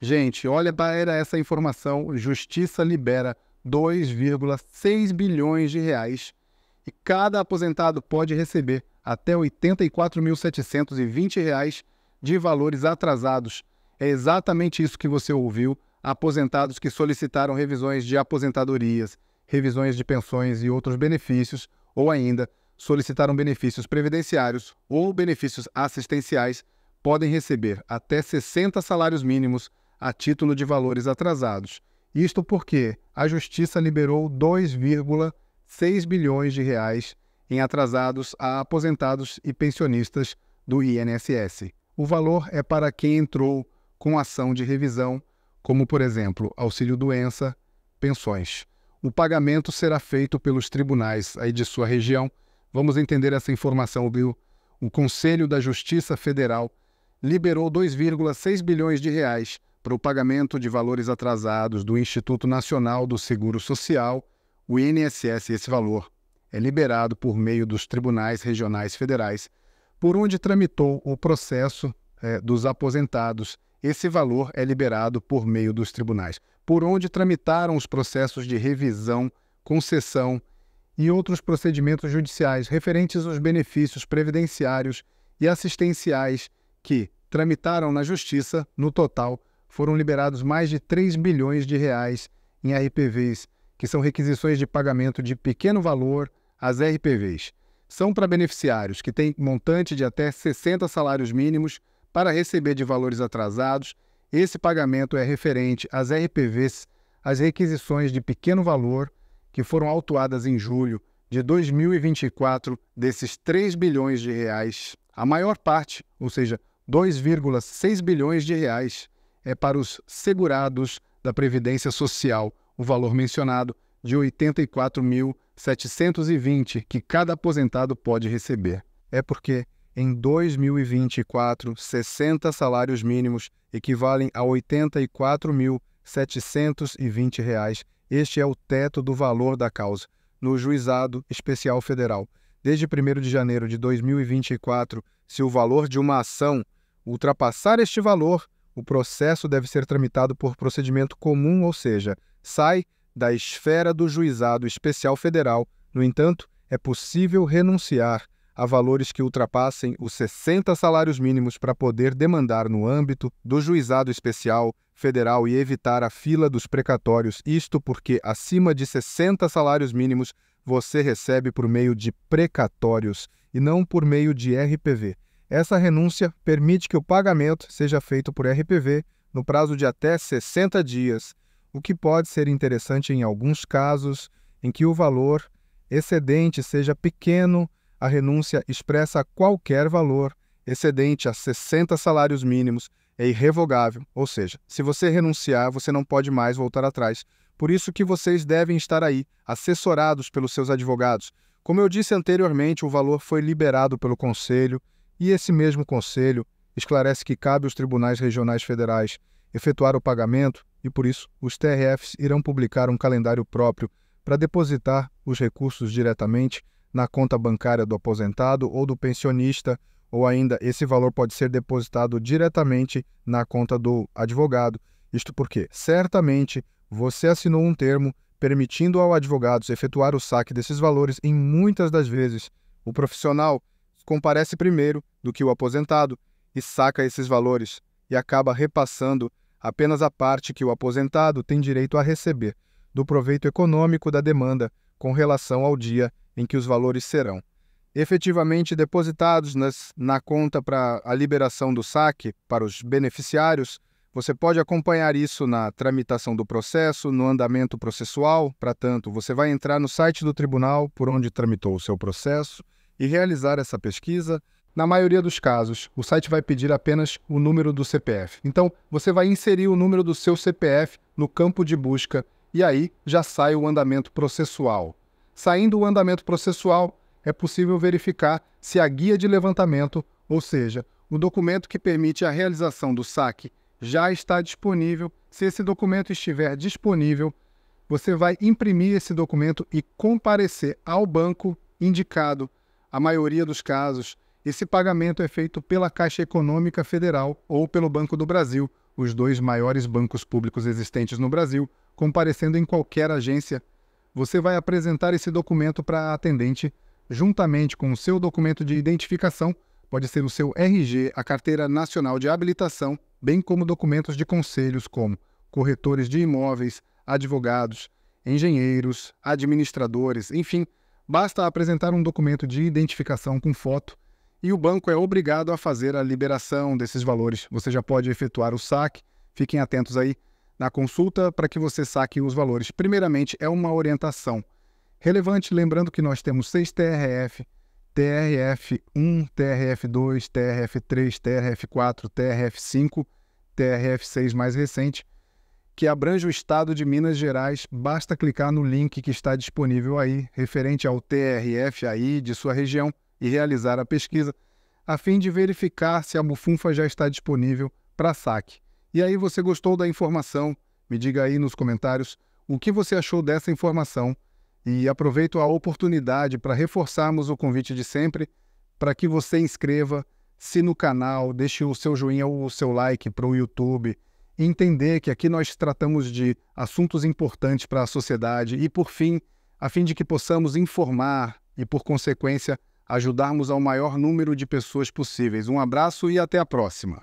Gente, olha para essa informação: Justiça libera 2,6 bilhões de reais e cada aposentado pode receber até R$ 84.720 de valores atrasados. É exatamente isso que você ouviu. Aposentados que solicitaram revisões de aposentadorias, revisões de pensões e outros benefícios, ou ainda solicitaram benefícios previdenciários ou benefícios assistenciais, podem receber até 60 salários mínimos a título de valores atrasados. Isto porque a Justiça liberou 2,6 bilhões de reais em atrasados a aposentados e pensionistas do INSS. O valor é para quem entrou com ação de revisão, como, por exemplo, auxílio-doença, pensões. O pagamento será feito pelos tribunais aí de sua região. Vamos entender essa informação, Bill. O Conselho da Justiça Federal liberou 2,6 bilhões de reais para o pagamento de valores atrasados do Instituto Nacional do Seguro Social, o INSS, esse valor é liberado por meio dos tribunais regionais federais, por onde tramitou o processo é, dos aposentados. Esse valor é liberado por meio dos tribunais, por onde tramitaram os processos de revisão, concessão e outros procedimentos judiciais referentes aos benefícios previdenciários e assistenciais que tramitaram na Justiça, no total, foram liberados mais de 3 bilhões de reais em RPVs, que são requisições de pagamento de pequeno valor às RPVs. São para beneficiários que têm montante de até 60 salários mínimos para receber de valores atrasados. Esse pagamento é referente às RPVs, às requisições de pequeno valor que foram autuadas em julho de 2024 desses 3 bilhões de reais. A maior parte, ou seja, 2,6 bilhões de reais, é para os segurados da Previdência Social o valor mencionado de R$ 84.720 que cada aposentado pode receber. É porque em 2024, 60 salários mínimos equivalem a R$ 84.720. Este é o teto do valor da causa no Juizado Especial Federal. Desde 1 de janeiro de 2024, se o valor de uma ação ultrapassar este valor, o processo deve ser tramitado por procedimento comum, ou seja, sai da esfera do juizado especial federal. No entanto, é possível renunciar a valores que ultrapassem os 60 salários mínimos para poder demandar no âmbito do juizado especial federal e evitar a fila dos precatórios, isto porque acima de 60 salários mínimos você recebe por meio de precatórios e não por meio de RPV. Essa renúncia permite que o pagamento seja feito por RPV no prazo de até 60 dias, o que pode ser interessante em alguns casos em que o valor excedente seja pequeno, a renúncia expressa qualquer valor excedente a 60 salários mínimos é irrevogável, ou seja, se você renunciar, você não pode mais voltar atrás. Por isso que vocês devem estar aí, assessorados pelos seus advogados. Como eu disse anteriormente, o valor foi liberado pelo conselho e esse mesmo conselho esclarece que cabe aos tribunais regionais federais efetuar o pagamento e, por isso, os TRFs irão publicar um calendário próprio para depositar os recursos diretamente na conta bancária do aposentado ou do pensionista, ou ainda esse valor pode ser depositado diretamente na conta do advogado. Isto porque, certamente, você assinou um termo permitindo ao advogado efetuar o saque desses valores em muitas das vezes. O profissional comparece primeiro do que o aposentado e saca esses valores e acaba repassando apenas a parte que o aposentado tem direito a receber do proveito econômico da demanda com relação ao dia em que os valores serão efetivamente depositados nas, na conta para a liberação do saque para os beneficiários. Você pode acompanhar isso na tramitação do processo, no andamento processual. Para tanto, você vai entrar no site do tribunal por onde tramitou o seu processo e realizar essa pesquisa, na maioria dos casos, o site vai pedir apenas o número do CPF. Então, você vai inserir o número do seu CPF no campo de busca e aí já sai o andamento processual. Saindo o andamento processual, é possível verificar se a guia de levantamento, ou seja, o documento que permite a realização do saque, já está disponível. Se esse documento estiver disponível, você vai imprimir esse documento e comparecer ao banco indicado a maioria dos casos, esse pagamento é feito pela Caixa Econômica Federal ou pelo Banco do Brasil, os dois maiores bancos públicos existentes no Brasil, comparecendo em qualquer agência. Você vai apresentar esse documento para a atendente, juntamente com o seu documento de identificação, pode ser o seu RG, a Carteira Nacional de Habilitação, bem como documentos de conselhos como corretores de imóveis, advogados, engenheiros, administradores, enfim, Basta apresentar um documento de identificação com foto e o banco é obrigado a fazer a liberação desses valores. Você já pode efetuar o saque. Fiquem atentos aí na consulta para que você saque os valores. Primeiramente, é uma orientação. Relevante, lembrando que nós temos 6 TRF, TRF1, TRF2, TRF3, TRF4, TRF5, TRF6 mais recente que abrange o estado de Minas Gerais, basta clicar no link que está disponível aí, referente ao trf aí de sua região, e realizar a pesquisa, a fim de verificar se a bufunfa já está disponível para saque. E aí, você gostou da informação? Me diga aí nos comentários o que você achou dessa informação. E aproveito a oportunidade para reforçarmos o convite de sempre para que você inscreva-se no canal, deixe o seu joinha ou o seu like para o YouTube entender que aqui nós tratamos de assuntos importantes para a sociedade e, por fim, a fim de que possamos informar e, por consequência, ajudarmos ao maior número de pessoas possíveis. Um abraço e até a próxima!